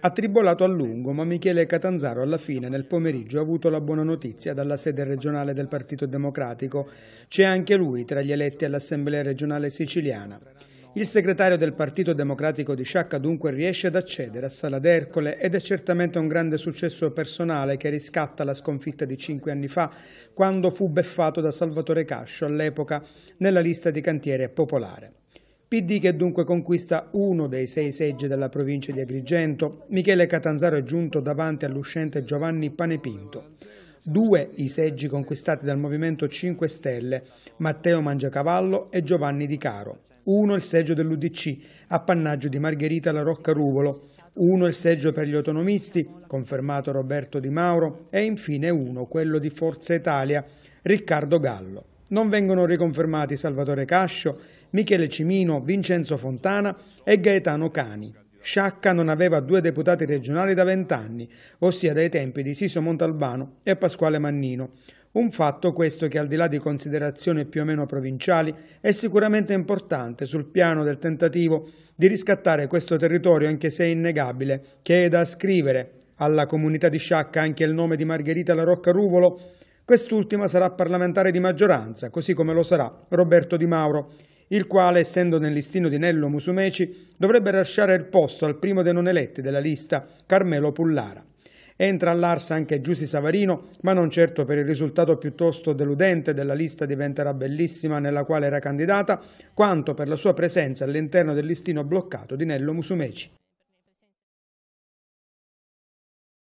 Attribolato a lungo, ma Michele Catanzaro alla fine nel pomeriggio ha avuto la buona notizia dalla sede regionale del Partito Democratico. C'è anche lui tra gli eletti all'Assemblea regionale siciliana. Il segretario del Partito Democratico di Sciacca dunque riesce ad accedere a Sala d'Ercole ed è certamente un grande successo personale che riscatta la sconfitta di cinque anni fa quando fu beffato da Salvatore Cascio all'epoca nella lista di cantiere popolare. PD che dunque conquista uno dei sei seggi della provincia di Agrigento, Michele Catanzaro è giunto davanti all'uscente Giovanni Panepinto. Due i seggi conquistati dal Movimento 5 Stelle, Matteo Mangiacavallo e Giovanni Di Caro. Uno il seggio dell'Udc, appannaggio di Margherita La Rocca Ruvolo. Uno il seggio per gli autonomisti, confermato Roberto Di Mauro. E infine uno, quello di Forza Italia, Riccardo Gallo non vengono riconfermati Salvatore Cascio, Michele Cimino, Vincenzo Fontana e Gaetano Cani. Sciacca non aveva due deputati regionali da vent'anni, ossia dai tempi di Siso Montalbano e Pasquale Mannino. Un fatto questo che al di là di considerazioni più o meno provinciali è sicuramente importante sul piano del tentativo di riscattare questo territorio anche se è innegabile che è da ascrivere alla comunità di Sciacca anche il nome di Margherita La Rocca Ruvolo Quest'ultima sarà parlamentare di maggioranza, così come lo sarà Roberto Di Mauro, il quale, essendo nel listino di Nello Musumeci, dovrebbe lasciare il posto al primo dei non eletti della lista, Carmelo Pullara. Entra all'arsa anche Giussi Savarino, ma non certo per il risultato piuttosto deludente della lista diventerà bellissima nella quale era candidata, quanto per la sua presenza all'interno del listino bloccato di Nello Musumeci.